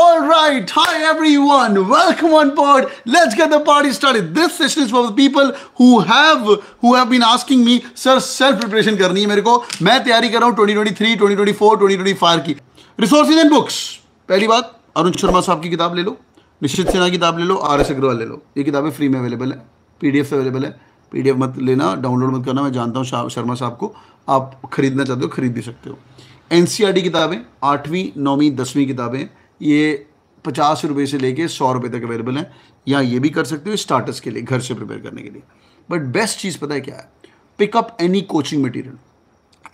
All right. Hi, everyone. Welcome on board. Let's get the party started. This session is for the people who have who have been asking me, sir, self preparation करनी है मेरे को मैं तैयारी कर रहा हूँ 2023, 2024, 2025 की Resources and books. पहली बात अरुण शर्मा साहब की किताब ले लो निश्चित सिन्हा किताब ले लो आर एस अग्रवाल ले लो ये किताबें फ्री में अवेलेबल है पीडीएफ अवेलेबल है पीडीएफ मत लेना डाउनलोड मत करना मैं जानता हूँ शर्मा साहब को आप खरीदना चाहते हो खरीद भी सकते हो एन e किताबें आठवीं नौवीं दसवीं किताबें ये पचास रुपये से लेके सौ रुपये तक अवेलेबल हैं या ये भी कर सकते हो स्टार्टर्स के लिए घर से प्रिपेयर करने के लिए बट बेस्ट चीज़ पता है क्या है pick up any coaching material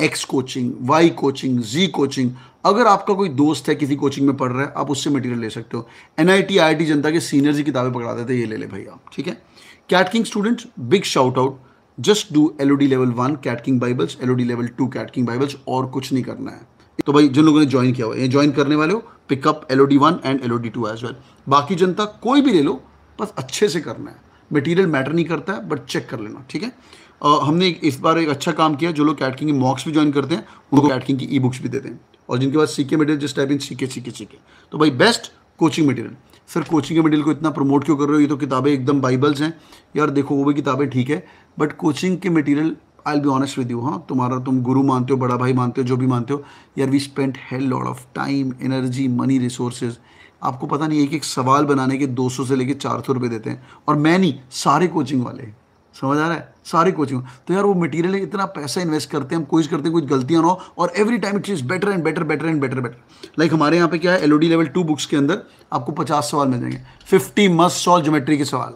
X coaching Y coaching Z coaching अगर आपका कोई दोस्त है किसी कोचिंग में पढ़ रहा है आप उससे मटेरियल ले सकते हो एन आई टी जनता के सीनियर की किताबें पकड़ा देते ये ले ले भाई आप ठीक है CAT king student big shout out just do L O D level one CAT king bibles L O D level two CAT king bibles और कुछ नहीं करना है तो भाई जिन लोगों ने ज्वाइन किया हुआ है ज्वाइन करने वाले हो pick up L O D one and L O D two as well बाकी जनता कोई भी ले लो बस अच्छे से करना है मटीरियल मैटर नहीं करता है बट चेक कर लेना ठीक है आ, हमने इस बार एक अच्छा काम किया जो लोग कैट किंग के मॉक्स भी ज्वाइन करते हैं उनको कैट किंग की ई बुक्स भी देते हैं और जिनके पास सीखे मटेरियल जिस टाइप इन सीखे सीखे सीखे तो भाई best coaching material sir coaching के मटेरियल को इतना प्रमोट क्यों कर रहे हो ये तो किताबें एकदम बाइबल्स हैं यार देखो वो भी किताबें ठीक है बट कोचिंग के material I'll be honest with you हाँ तुम्हारा तुम गुरु मानते हो बड़ा भाई मानते हो जो भी मानते हो यार we spend hell lot of time energy money resources आपको पता नहीं एक एक सवाल बनाने के 200 से लेके 400 रुपए देते हैं और मैं नहीं सारे कोचिंग वाले हैं समझ आ रहा है सारी कोचिंग तो यार वो मटेरियल इतना पैसा इन्वेस्ट करते हैं हम कोशिश करते हैं कुछ गलतियां ना हो और every time it is better and better better and better better like हमारे यहाँ पे क्या है एल लेवल टू बुक्स के अंदर आपको पचास सवाल मिल जाएंगे फिफ्टी मस्ट सॉल्व ज्योमेट्री के सवाल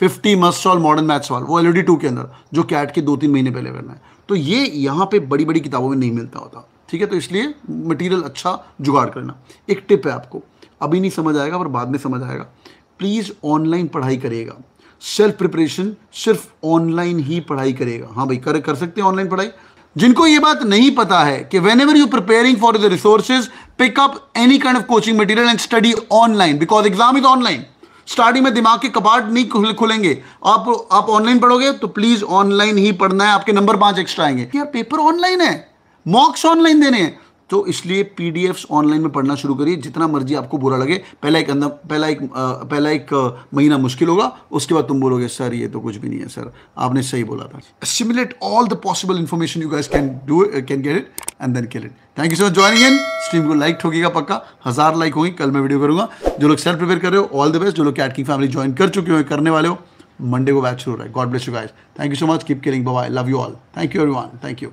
fifty must solve modern math सवाल वो एलओडी टू के अंदर जो कैट के दो तीन महीने पहले करना है तो ये यहाँ पर बड़ी बड़ी किताबों में नहीं मिलता होता ठीक है तो इसलिए मटीरियल अच्छा जुगाड़ करना एक टिप है आपको अभी नहीं समझ आएगा पर बाद में समझ आएगा प्लीज़ ऑनलाइन पढ़ाई करिएगा सेल्फ प्रिपरेशन सिर्फ ऑनलाइन ही पढ़ाई करेगा हाँ भाई कर कर सकते हैं ऑनलाइन पढ़ाई जिनको ये बात नहीं पता है कि whenever you preparing for the resources pick up any kind of coaching material and study online because exam is online starting में दिमाग के कपाट नहीं खुल, खुलेंगे आप आप ऑनलाइन पढ़ोगे तो प्लीज ऑनलाइन ही पढ़ना है आपके नंबर पांच एक्स्ट्रा आएंगे यार पेपर ऑनलाइन है मॉक्स ऑनलाइन देने हैं तो इसलिए पी ऑनलाइन में पढ़ना शुरू करिए जितना मर्जी आपको बुरा लगे पहला एक अंदर पहला एक पहला एक महीना मुश्किल होगा उसके बाद तुम बोलोगे सर ये तो कुछ भी नहीं है सर आपने सही बोला था simulate all the possible information you guess can do can get it and then kill it thank you so much joining in stream को लाइक ठोकेगा पक्का हज़ार लाइक होगी कल मैं वीडियो करूँगा जो लोग सेल्फ प्रिपेयर कर रहे हो ऑल द बेस्ट जो लोग कैट की फैमिली ज्वाइन कर चुके हो करने वाले हो मंडे को बैच शुरू रहा है God bless you guys thank you so much keep killing bye love you all thank you everyone thank you